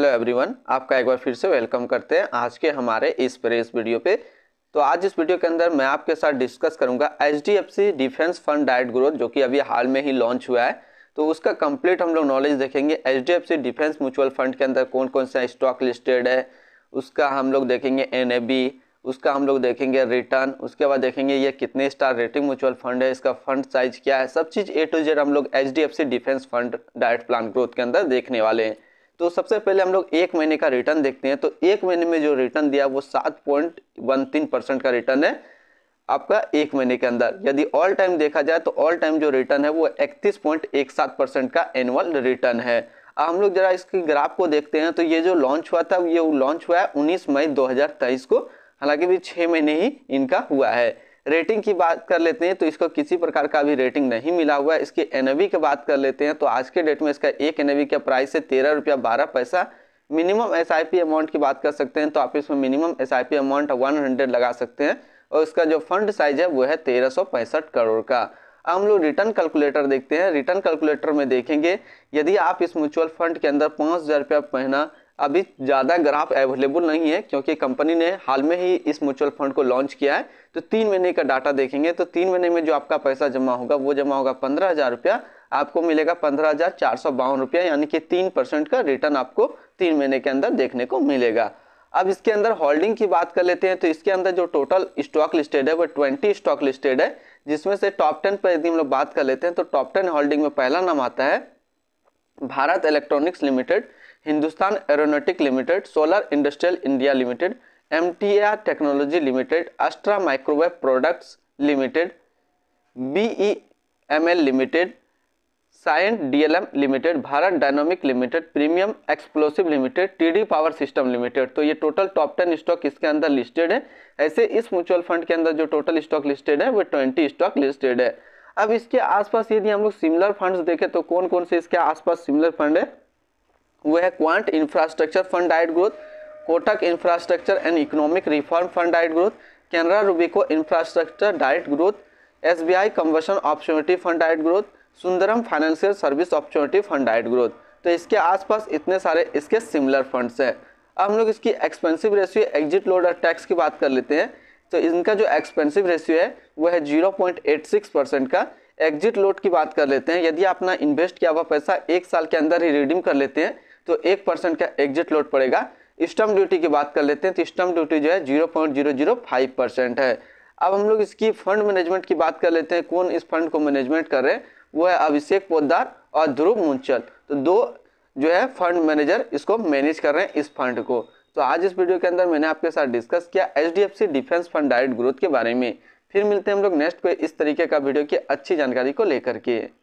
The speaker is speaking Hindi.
हेलो एवरीवन आपका एक बार फिर से वेलकम करते हैं आज के हमारे इस प्रेस वीडियो पे तो आज इस वीडियो के अंदर मैं आपके साथ डिस्कस करूंगा एच डिफेंस फंड डायट ग्रोथ जो कि अभी हाल में ही लॉन्च हुआ है तो उसका कंप्लीट हम लोग नॉलेज देखेंगे एच डिफेंस म्यूचुअल फंड के अंदर कौन कौन सा स्टॉक लिस्टेड है उसका हम लोग देखेंगे एन उसका हम लोग देखेंगे रिटर्न उसके बाद देखेंगे ये कितने स्टार रेटिंग म्यूचुअल फंड है इसका फंड साइज क्या है सब चीज़ ए टू जेड हम लोग H defence fund direct plan growth के अंदर देखने वाले हैं तो सबसे पहले हम लोग एक महीने का रिटर्न देखते हैं तो एक महीने में जो रिटर्न दिया वो सात पॉइंट वन तीन परसेंट का रिटर्न है आपका एक महीने के अंदर यदि ऑल टाइम देखा जाए तो ऑल टाइम जो रिटर्न है वो इकतीस पॉइंट एक सात परसेंट का एनुअल रिटर्न है हम लोग जरा इसकी ग्राफ को देखते हैं तो ये जो लॉन्च हुआ था ये लॉन्च हुआ है उन्नीस मई दो को हालांकि भी छः महीने ही इनका हुआ है रेटिंग की बात कर लेते हैं तो इसको किसी प्रकार का भी रेटिंग नहीं मिला हुआ है इसके एन की बात कर लेते हैं तो आज के डेट में इसका एक एन का प्राइस है तेरह रुपया बारह पैसा मिनिमम एस अमाउंट की बात कर सकते हैं तो आप इसमें मिनिमम एस अमाउंट वन लगा सकते हैं और इसका जो फंड साइज है वो है तेरह करोड़ का अब हम लोग रिटर्न कैलकुलेटर देखते हैं रिटर्न कैलकुलेटर में देखेंगे यदि आप इस म्यूचुअल फंड के अंदर पाँच हज़ार रुपया महीना अभी ज़्यादा ग्राफ अवेलेबल नहीं है क्योंकि कंपनी ने हाल में ही इस म्यूचुअल फंड को लॉन्च किया है तो तीन महीने का डाटा देखेंगे तो तीन महीने में जो आपका पैसा जमा होगा वो जमा होगा पंद्रह हज़ार रुपया आपको मिलेगा पंद्रह हज़ार चार सौ बावन रुपया यानी कि तीन परसेंट का रिटर्न आपको तीन महीने के अंदर देखने को मिलेगा अब इसके अंदर होल्डिंग की बात कर लेते हैं तो इसके अंदर जो टोटल स्टॉक लिस्टेड है वो ट्वेंटी स्टॉक लिस्टेड है जिसमें से टॉप टेन पर यदि हम लोग बात कर लेते हैं तो टॉप टेन होल्डिंग में पहला नाम आता है Bharat Electronics Limited Hindustan Aeronautic Limited Solar Industrial India Limited M Technology Limited Astra Microwave Products Limited B Limited Cyient DLM Limited Bharat Dynamic Limited Premium Explosive Limited TD Power System Limited तो ये टोटल टॉप टेन स्टॉक इसके अंदर लिस्टेड है ऐसे इस म्यूचुअल फंड के अंदर जो टोटल स्टॉक लिस्टेड है वो ट्वेंटी स्टॉक लिस्टेड है अब इसके आसपास यदि हम लोग सिमिलर फंड्स देखें तो कौन कौन से इसके आसपास सिमिलर फंड है वह है quant infrastructure fund diet growth Kotak infrastructure and economic reform fund diet growth Canara रूबिको infrastructure diet growth S B I conversion opportunity fund diet growth Sundaram financial service opportunity fund diet growth तो इसके आसपास इतने सारे इसके सिमिलर फंड्स हैं अब हम लोग इसकी एक्सपेंसिव रेशियो एग्जिट लोड और टैक्स की बात कर लेते हैं तो इनका जो एक्सपेंसिव रेशियो है वह है zero point eight six percent का एग्जिट लोड की बात कर लेते हैं यदि अपना इन्वेस्ट किया हुआ पैसा एक साल के अंदर ही रिडीम कर लेते हैं तो एक परसेंट का एग्जिट लोड पड़ेगा स्टम्प ड्यूटी की बात कर लेते हैं तो स्टम्प ड्यूटी जो है zero point zero zero five percent है अब हम लोग इसकी फंड मैनेजमेंट की बात कर लेते हैं कौन इस फंड को मैनेजमेंट कर रहे हैं वो है अभिषेक पोदार और ध्रुव मुंचल तो दो जो है फंड मैनेजर इसको मैनेज कर रहे हैं इस फंड को तो आज इस वीडियो के अंदर मैंने आपके साथ डिस्कस किया H defence fund direct growth के बारे में फिर मिलते हैं हम लोग नेक्स्ट पे इस तरीके का वीडियो की अच्छी जानकारी को लेकर के